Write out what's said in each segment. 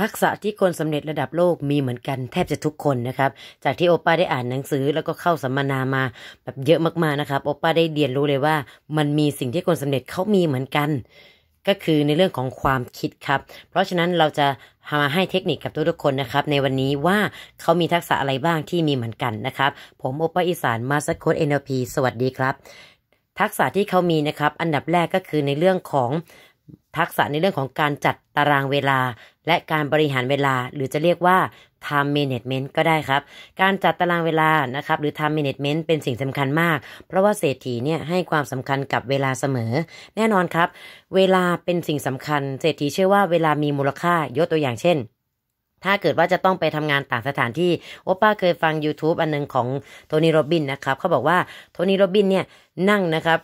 ทักษะที่คนสำเร็จระดับโลกมีเหมือนกันแทบจะทุกคนนะครับ จากที่โอป้าได้อ่านหนังสือ แล้วก็เข้าสัมมนามา แบบเยอะมากๆนะครับโอป้าได้เรียนรู้เลยว่า มันมีสิ่งที่คนสำเร็จเขามีเหมือนกัน ก็คือในเรื่องของความคิดครับ เพราะฉะนั้นเราจะมาให้เทคนิคกับทุกๆคนนะครับ ในวันนี้ว่าเขามีทักษะอะไรบ้างที่มีเหมือนกันนะครับผมโอป้าอีสานมาสโคดเอ็นเอลพีสวัสดีครับ ทักษะที่เขามีนะครับ อันดับแรกก็คือในเรื่องของทักษะในเรื่องของการจัดตารางเวลาและการบริหารเวลา หรือจะเรียกว่า time management ก็ได้ครับ การจัดตารางเวลานะครับหรือ time management เป็นสิ่งสำคัญมาก เพราะว่าเศรษฐีเนี่ยให้ความสำคัญกับเวลาเสมอ แน่นอนครับ เวลาเป็นสิ่งสำคัญ เศรษฐีเชื่อว่าเวลามีมูลค่ายกตัวอย่างเช่น ถ้าเกิดว่าจะต้องไปทำงานต่างสถานที่โอป้าเคยฟัง YouTube อันนึงของโทนี่โรบินนะครับ เขาบอกว่าโทนี่โรบินเนี่ยนั่งนะครับ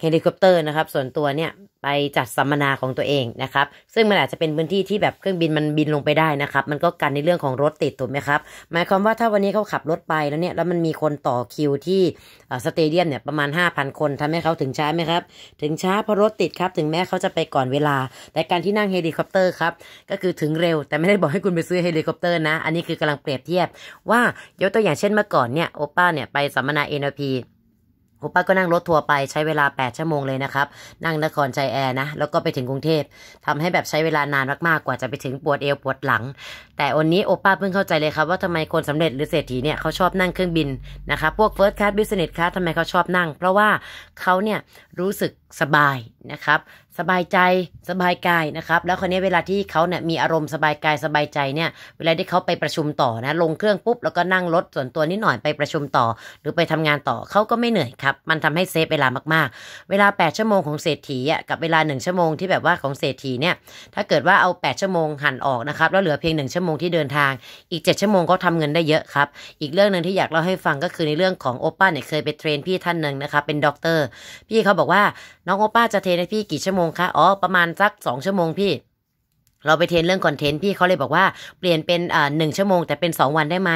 เฮลิคอปเตอร์นะครับส่วนตัวเนี่ยไปจัดสัมมนาของตัวเองนะครับ ซึ่งมันอาจจะเป็นพื้นที่ที่แบบเครื่องบินมันบินลงไปได้นะครับมันก็กันในเรื่องของรถติดถูกไหมครับหมายความว่าถ้าวันนี้เขาขับรถไปแล้วเนี่ยแล้วมันมีคนต่อคิวที่สเตเดียมเนี่ยประมาณ 5,000 คนทำให้เขาถึงช้าไหมครับ ถึงช้าเพราะรถติดครับถึงแม้เขาจะไปก่อนเวลา แต่การที่นั่งเฮลิคอปเตอร์ครับก็คือถึงเร็ว แต่ไม่ได้บอกให้คุณไปซื้อเฮลิคอปเตอร์นะ อันนี้คือกำลังเปรียบเทียบ ว่ายกตัวอย่างเช่นเมื่อก่อนเนี่ยโอป้าเนี่ยไปสัมมนา NLP โอป้าก็นั่งรถทัวร์ไปใช้เวลา 8 ชั่วโมงเลยนะครับ นั่งนครใจแอร์นะ แล้วก็ไปถึงกรุงเทพทำให้แบบใช้เวลานานมากๆกว่าจะไปถึงปวดเอวปวดหลัง แต่วันนี้โอป้าเพิ่งเข้าใจเลยครับว่าทำไมคนสำเร็จหรือเศรษฐีเนี่ย เขาชอบนั่งเครื่องบินนะคะพวกเฟิร์สคลาสบิสเนสคลาสทำไมเขาชอบนั่ง เพราะว่าเขาเนี่ยรู้สึกสบายนะครับสบายใจสบายกายนะครับ แล้วคนนี้เวลาที่เขาเนี่ยมีอารมณ์สบายกายสบายใจเนี่ย เวลาที่เขาไปประชุมต่อนะ ลงเครื่องปุ๊บแล้วก็นั่งรถส่วนตัวนิดหน่อยไปประชุมต่อ หรือไปทำงานต่อเขาก็ไม่เหนื่อยครับ มันทำให้เซฟเวลามากๆ เวลา 8 ชั่วโมงของเศรษฐีอ่ะกับเวลา 1 ชั่วโมงที่แบบว่าของเศรษฐีเนี่ยถ้าเกิดว่าเอา 8 ชั่วโมงหันออกนะครับแล้วเหลือเพียง 1 ชั่วโมงที่เดินทาง อีก 7 ชั่วโมงก็ทำเงินได้เยอะครับอีกเรื่องหนึ่งที่อยากเล่าให้ฟังก็คือในเรื่องของโอป้าเนี่ยเคยไปเทรนพี่ท่านหนึ่งนะครับเป็นด็อกเตอร์พี่เขาบอกว่าน้องโอป้าจะเทรนให้พี่กี่ชั่วโมโมงคะอ๋อ ประมาณสักสองชั่วโมงพี่ เราไปเทรนเรื่องคอนเทนต์พี่เขาเลยบอกว่า เปลี่ยนเป็นอ่าหนึ่งชั่วโมงแต่เป็นสองวันได้ไหม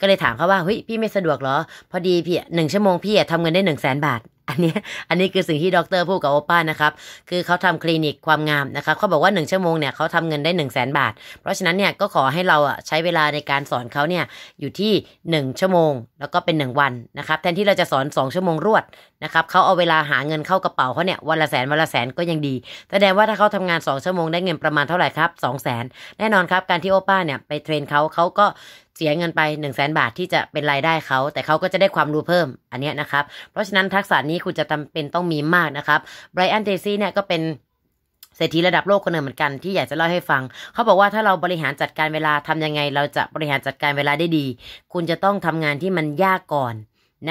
ก็เลยถามเขาว่าเฮ้ยพี่ไม่สะดวกเหรอ พอดีพี่หนึ่งชั่วโมงพี่ทำเงินได้หนึ่งแสนบาทอันนี้อันนี้คือสิ่งที่ดรพูดกับโอป้านะครับคือเขาทำคลินิกความงามนะครับเขาบอกว่า1ชั่วโมงเนี่ยเขาทำเงินได้1 0 0 0 0แบาท เพราะฉะนั้นเนี่ยก็ขอให้เราอ่ะใช้เวลาในการสอนเขาเนี่ยอยู่ที่1ชั่วโมงแล้วก็เป็น1วันนะครับ แทนที่เราจะสอน2ชั่วโมงรวดนะครับเขาเอาเวลาหาเงินเข้ากระเป๋าเขาเนี่ยวันละแสน วันละแสนก็ยังดีแสดงว่าถ้าเขาทำงาน2ชั่วโมงได้เงินประมาณเท่าไหร่ครับ2 0 0แสนแน่นอนครับการที่โอป้าเนี่ยไปเทรนเขาเขาก็เสียเงินไป1 0 0 0 0แบาทที่จะเป็นรายได้เขา แต่เขาก็จะได้ความรู้เพิ่ม อันนี้นะครับ เพราะฉะนั้นทักษะนี้คุณจะจาเป็นต้องมีมากนะครับไบรอันเดซี่เนี่ยก็เป็น เศรษฐีระดับโลกคนหนึ่งเหมือนกันที่อยากจะเล่าให้ฟัง เขาบอกว่าถ้าเราบริหารจัดการเวลาทำยังไง เราจะบริหารจัดการเวลาได้ดี คุณจะต้องทำงานที่มันยากก่อน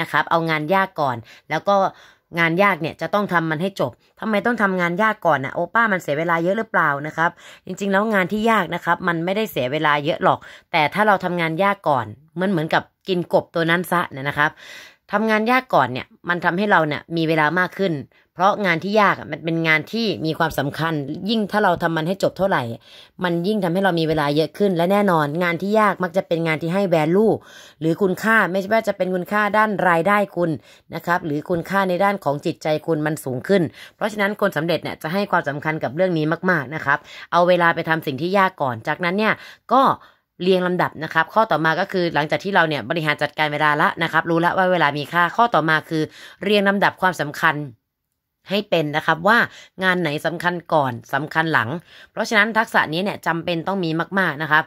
นะครับ เอางานยากก่อนแล้วก็งานยากเนี่ยจะต้องทำมันให้จบ ทำไมต้องทำงานยากก่อนนะโอป้ามันเสียเวลาเยอะหรือเปล่านะครับ จริงๆ แล้วงานที่ยากนะครับ มันไม่ได้เสียเวลาเยอะหรอก แต่ถ้าเราทำงานยาก ก่อน มันเหมือนกับกินกบตัวนั้นซะนะครับทำงานยากก่อนเนี่ย มันทำให้เราเนี่ยมีเวลามากขึ้นเพราะงานที่ยากมันเป็นงานที่มีความสำคัญ ยิ่งถ้าเราทำมันให้จบเท่าไหร่ มันยิ่งทำให้เรามีเวลาเยอะขึ้น และแน่นอน งานที่ยากมักจะเป็นงานที่ให้แวลูหรือคุณค่าไม่ว่าจะเป็นคุณค่าด้านรายได้คุณนะครับหรือคุณค่าในด้านของจิตใจคุณมันสูงขึ้น เพราะฉะนั้นคนสำเร็จเนี่ยจะให้ความสำคัญกับเรื่องนี้มากๆนะครับเอาเวลาไปทำสิ่งที่ยากก่อน จากนั้นเนี่ยก็เรียงลำดับนะครับ ข้อต่อมาก็คือหลังจากที่เราเนี่ยบริหารจัดการเวลาละนะครับรู้ละว่าเวลามีค่าข้อต่อมาคือ เรียงลำดับความสำคัญให้เป็นนะครับว่างานไหนสำคัญก่อนสำคัญหลัง เพราะฉะนั้นทักษะนี้เนี่ยจำเป็นต้องมีมากๆนะครับ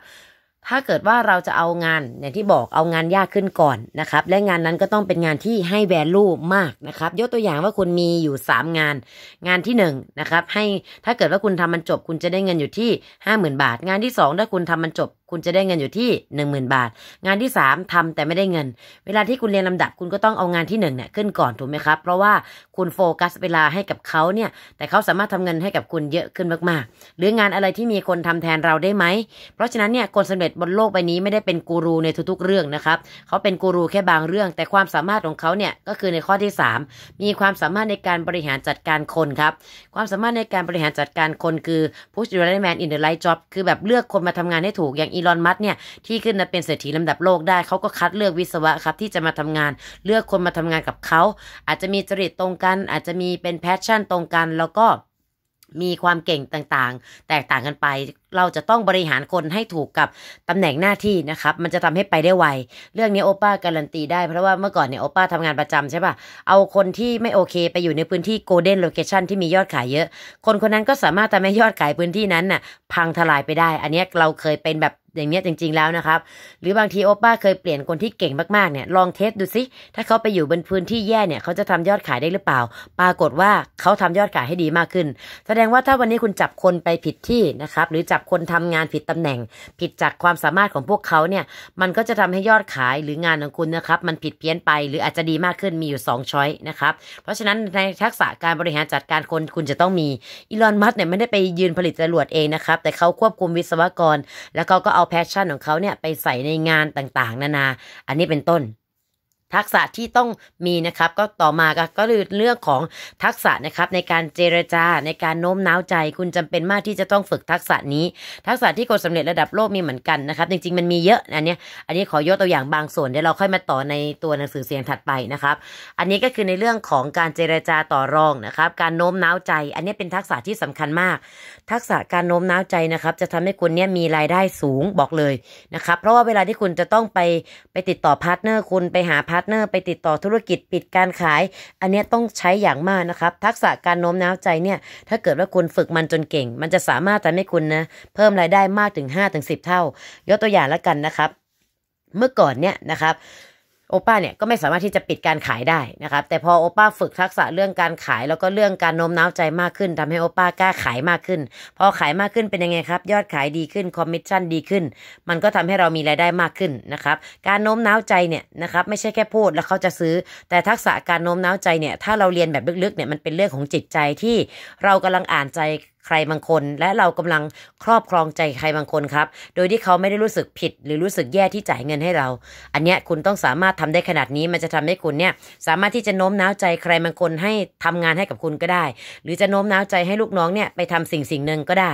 ถ้าเกิดว่าเราจะเอางานอย่างที่บอกเอางานยากขึ้นก่อนนะครับ และงานนั้นก็ต้องเป็นงานที่ให้แวลูมากนะครับ ยกตัวอย่างว่าคุณมีอยู่3งานงานที่1นนะครับให้ถ้าเกิดว่าคุณทำมันจบ คุณจะได้เงินอยู่ที่50,000บาทงานที่2ถ้าคุณทำมันจบคุณจะได้เงินอยู่ที่ 10,000 บาท งานที่ 3 ทำแต่ไม่ได้เงิน เวลาที่คุณเรียนลำดับคุณก็ต้องเอางานที่1เนี่ยขึ้นก่อนถูกไหมครับเพราะว่าคุณโฟกัสเวลาให้กับเขาเนี่ยแต่เขาสามารถทำเงินให้กับคุณเยอะขึ้นมากๆหรืองานอะไรที่มีคนทำแทนเราได้ไหมเพราะฉะนั้นเนี่ยคนสำเร็จบนโลกใบนี้ไม่ได้เป็นกูรูในทุกๆเรื่องนะครับเขาเป็นกูรูแค่บางเรื่องแต่ความสามารถของเขาเนี่ยก็คือในข้อที่ 3 มีความสามารถในการบริหารจัดการคนครับความสามารถในการบริหารจัดการคนคือ push your man in the right job คือแบบเลือกคนมาทำงานให้ถูกอย่างอีลอนมัสเนี่ย ที่ขึ้นมาเป็นเศรษฐีลำดับโลกได้เขาก็คัดเลือกวิศวะครับที่จะมาทำงาน เลือกคนมาทำงานกับเขา อาจจะมีจริตตรงกัน อาจจะมีเป็นแพชชั่นตรงกัน แล้วก็มีความเก่งต่างๆ แตกต่างกันไป เราจะต้องบริหารคนให้ถูกกับตำแหน่งหน้าที่นะครับ มันจะทำให้ไปได้ไว เรื่องนี้โอป้าการันตีได้เพราะว่าเมื่อก่อนเนี่ยโอป้าทำงานประจำใช่ปะ่ะเอาคนที่ไม่โอเคไปอยู่ในพื้นที่โกลเด้นโลเคชันที่มียอดขายเยอะคนคนนั้นก็สามารถทำให้ยอดขายพื้นที่นั้นน่ะพังทลายไปได้ อันนี้เราเคยเป็นแบบอย่างเนี้ยจริง ๆแล้วนะครับหรือบางทีโอป้าเคยเปลี่ยนคนที่เก่งมากๆเนี่ยลองเทสดูซิถ้าเขาไปอยู่บนพื้นที่แย่เนี่ยเขาจะทำยอดขายได้หรือเปล่า ปรากฏว่าเขาทำยอดขายให้ดีมากขึ้น แสดงว่าถ้าวันนี้คุณจับคนไปผิดที่นะครับหรือจับคนทำงานผิดตำแหน่ง ผิดจากความสามารถของพวกเขาเนี่ยมันก็จะทำให้ยอดขายหรืองานของคุณนะครับมันผิดเพี้ยนไป หรืออาจจะดีมากขึ้นมีอยู่2ช้อยนะครับเพราะฉะนั้นในทักษะการบริหารจัดการคนคุณจะต้องมีอีลอนมัสเนี่ยไม่ได้ไปยืนผลิตจรวดเองนะครับแต่เขาควบคุมวิศวกรแล้วเขาก็เอาแพชชั่นของเขาเนี่ยไปใส่ในงานต่างๆ นานา อันนี้เป็นต้นทักษะที่ต้องมีนะครับก็ต่อมาก็คือเรื่องของทักษะนะครับในการเจรจาในการโน้มน้าวใจ คุณจำเป็นมากที่จะต้องฝึกทักษะนี้ ทักษะที่คนสำเร็จระดับโลกมีเหมือนกันนะครับจริงๆมันมีเยอะอันนี้อันนี้ขอยกตัวอย่างบางส่วนเดี๋ยวเราค่อยมาต่อในตัวหนังสือเสียงถัดไปนะครับอันนี้ก็คือในเรื่องของการเจรจาต่อรองนะครับการโน้มน้าวใจ อันนี้เป็นทักษะที่สำคัญมาก ทักษะการโน้มน้าวใจนะครับจะทำให้คุณเนี่ยมีรายได้สูงบอกเลยนะครับเพราะว่าเวลาที่คุณจะต้องไปไปติดต่อพาร์ทเนอร์คุณไปหาพาาร์ทเนอร์ไปติดต่อธุรกิจปิดการขาย อันนี้ต้องใช้อย่างมากนะครับ ทักษะการโน้มน้าวใจเนี่ย ถ้าเกิดว่าคุณฝึกมันจนเก่ง มันจะสามารถทำให้คุณนะเพิ่มรายได้มากถึง5-10 เท่า ยกตัวอย่างแล้วกันนะครับ เมื่อก่อนเนี่ยนะครับโอป้าเนี่ยก็ไม่สามารถที่จะปิดการขายได้นะครับแต่พอโอป้าฝึกทักษะเรื่องการขายแล้วก็เรื่องการโน้มน้าวใจมากขึ้น ทำให้โอป้ากล้าขายมากขึ้น พอขายมากขึ้นเป็นยังไงครับยอดขายดีขึ้นคอมมิชชั่นดีขึ้นมันก็ทำให้เรามีรายได้มากขึ้นนะครับการโน้มน้าวใจเนี่ยนะครับไม่ใช่แค่พูดแล้วเขาจะซื้อ แต่ทักษะการโน้มน้าวใจเนี่ยถ้าเราเรียนแบบลึกๆเนี่ยมันเป็นเรื่องของจิตใจที่เรากำลังอ่านใจใครบางคนและเรากำลังครอบครองใจใครบางคนครับ โดยที่เขาไม่ได้รู้สึกผิด หรือรู้สึกแย่ที่จ่ายเงินให้เรา อันเนี้ยคุณต้องสามารถทำได้ขนาดนี้มันจะทำให้คุณเนี่ยสามารถที่จะโน้มน้าวใจใครบางคนให้ทำงานให้กับคุณก็ได้ หรือจะโน้มน้าวใจให้ลูกน้องเนี่ยไปทำสิ่งสิ่งหนึ่งก็ได้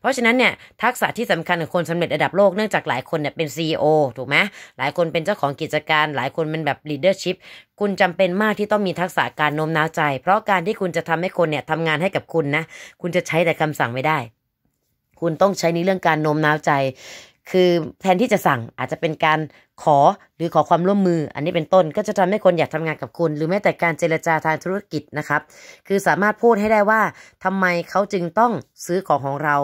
เพราะฉะนั้นเนี่ยทักษะที่สำคัญของคนสำเร็จระดับโลกเนื่องจากหลายคนเนี่ยเป็น CEO ถูกไหมหลายคนเป็นเจ้าของกิจการ หลายคนเป็นแบบ leadership คุณจำเป็นมากที่ต้องมีทักษะการโน้มน้าวใจ เพราะการที่คุณจะทำให้คนเนี่ยทำงานให้กับคุณนะคุณจะใช้แต่คำสั่งไม่ได้ คุณต้องใช้ในเรื่องการโน้มน้าวใจ คือแทนที่จะสั่งอาจจะเป็นการขอหรือขอความร่วมมืออันนี้เป็นต้นก็จะทำให้คนอยากทำงานกับคุณ หรือแม้แต่การเจรจาทางธุรกิจนะครับ คือสามารถพูดให้ได้ว่าทำไมเขาจึงต้องซื้อของของเรา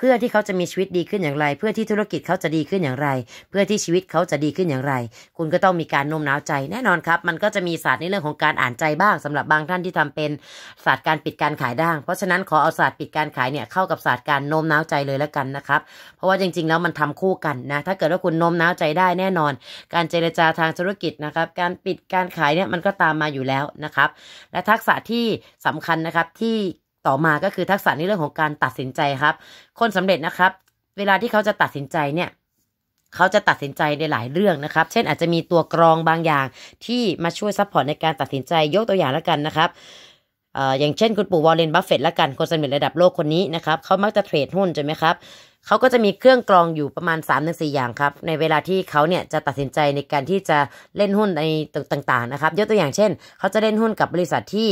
เพื่อที่เขาจะมีชีวิตดีขึ้นอย่างไร เพื่อที่ธุรกิจเขาจะดีขึ้นอย่างไร เพื่อที่ชีวิตเขาจะดีขึ้นอย่างไร คุณก็ต้องมีการโน้มน้าวใจ แน่นอนครับมันก็จะมีศาสตร์ในเรื่องของการอ่านใจบ้าง สำหรับบางท่านที่ทำเป็น ศาสตร์การปิดการขายด่างเพราะฉะนั้นขอเอาศาสตร์ปิดการขายเนี่ยเข้ากับศาสตร์การโน้มน้าวใจเลยแล้วกันนะครับ เพราะว่าจริงๆแล้วมันทำคู่กันนะถ้าเกิดว่าคุณโน้มน้าวใจได้ แน่นอน การเจรจาทางธุรกิจนะครับการปิดการขายเนี่ยมันก็ตามมาอยู่แล้วนะครับ และทักษะที่สำคัญนะครับที่ต่อมาก็คือทักษะในเรื่องของการตัดสินใจครับ คนสำเร็จนะครับ เวลาที่เขาจะตัดสินใจเนี่ย เขาจะตัดสินใจในหลายเรื่องนะครับ เช่น อาจจะมีตัวกรองบางอย่างที่มาช่วยซัพพอร์ตในการตัดสินใจยกตัวอย่างแล้วกันนะครับอย่างเช่นคุณปู่วอลเลนบัฟเฟตละกันคนสำเร็จระดับโลกคนนี้นะครับเขามักจะเทรดหุ้นใช่ไหมครับเขาก็จะมีเครื่องกรองอยู่ประมาณ3ามถึงสอย่างครับ ในเวลาที่เขาเนี่ยจะตัดสินใจในการที่จะเล่นหุ้นในต่าง ๆ นะครับ ยกตัวอย่างเช่นเขาจะเล่นหุ้นกับบริษัทที่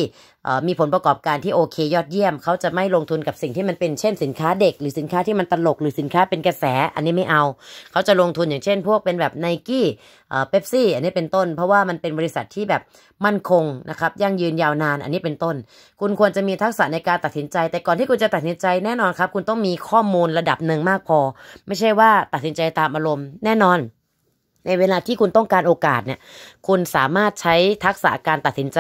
มีผลประกอบการที่โอเคยอดเยี่ยม เขาจะไม่ลงทุนกับสิ่งที่มันเป็นเช่นสินค้าเด็ก หรือสินค้าที่มันตลก หรือสินค้าเป็นกระแส อันนี้ไม่เอา เขาจะลงทุนอย่างเช่นพวกเป็นแบบไนกี้เป๊ปซี่อันนี้เป็นต้น เพราะว่ามันเป็นบริษัทที่แบบมั่นคงนะครับยั่งยืนยาวนาน อันนี้เป็นต้น คุณควรจะมีทักษะในการตัดสินใจ แต่ก่อนที่คุณจะตัดสินใจแน่นอนครับคุณต้องมีข้อมูลระดับหนึ่งมากพอ ไม่ใช่ว่าตัดสินใจตามอารมณ์แน่นอนในเวลาที่คุณต้องการโอกาสเนี่ย คุณสามารถใช้ทักษะการตัดสินใจ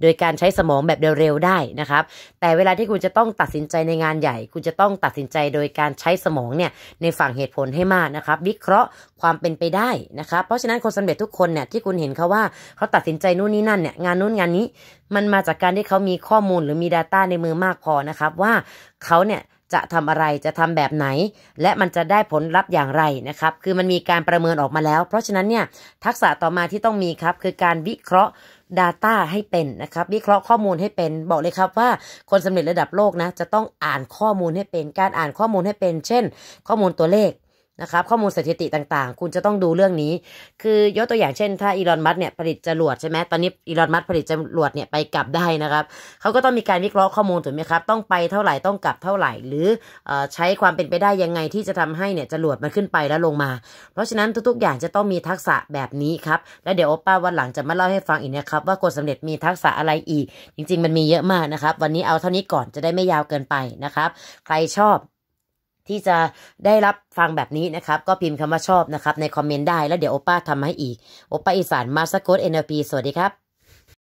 โดยการใช้สมองแบบเร็วๆได้นะครับ แต่เวลาที่คุณจะต้องตัดสินใจในงานใหญ่ คุณจะต้องตัดสินใจโดยการใช้สมองเนี่ยในฝั่งเหตุผลให้มากนะครับ วิเคราะห์ความเป็นไปได้นะครับ เพราะฉะนั้นคนสำเร็จทุกคนเนี่ยที่คุณเห็นเขาว่าเขาตัดสินใจนู่นนี่นั่น เนี่ยงานนู้นงานนี้ มันมาจากการที่เขามีข้อมูลหรือมี Data ในมือมากพอนะครับ ว่าเขาเนี่ยจะทำอะไรจะทำแบบไหนและมันจะได้ผลลัพธ์อย่างไรนะครับ คือมันมีการประเมินออกมาแล้วเพราะฉะนั้นเนี่ยทักษะต่อมาที่ต้องมีครับคือการวิเคราะห์ Data ให้เป็นนะครับวิเคราะห์ข้อมูลให้เป็นบอกเลยครับ ว่า คนสำเร็จระดับโลกนะจะต้องอ่านข้อมูลให้เป็นการอ่านข้อมูลให้เป็น เช่น ข้อมูลตัวเลขนะครับข้อมูลสถิติต่างๆ คุณจะต้องดูเรื่องนี้ คือยกตัวอย่างเช่น ถ้าอีลอนมัสเนี่ยผลิตจรวดใช่ไหมตอนนี้อีลอนมัสผลิตจรวดเนี่ยไปกลับได้นะครับเขาก็ต้องมีการวิเคราะห์ข้อมูลถูกไหมครับต้องไปเท่าไหร่ ต้องกลับเท่าไหร่ หรือใช้ความเป็นไปได้ยังไงที่จะทำให้เนี่ยจรวดมันขึ้นไปแล้วลงมา เพราะฉะนั้นทุกๆอย่างจะต้องมีทักษะแบบนี้ครับและเดี๋ยวโอป้าวันหลังจะมาเล่าให้ฟังอีกนะครับว่าคนสำเร็จมีทักษะอะไรอีก จริงๆ มันมีเยอะมากนะครับวันนี้เอาเท่านี้ก่อนจะได้ไม่ยาวเกินไปนะครับ ใครชอบที่จะได้รับฟังแบบนี้นะครับ ก็พิมพ์คำว่าชอบนะครับในคอมเมนต์ได้แล้วเดี๋ยวโอป้าทำให้อีกโอป้าอีสานมาสโกตเอ็นเอพีสวัสดีครับ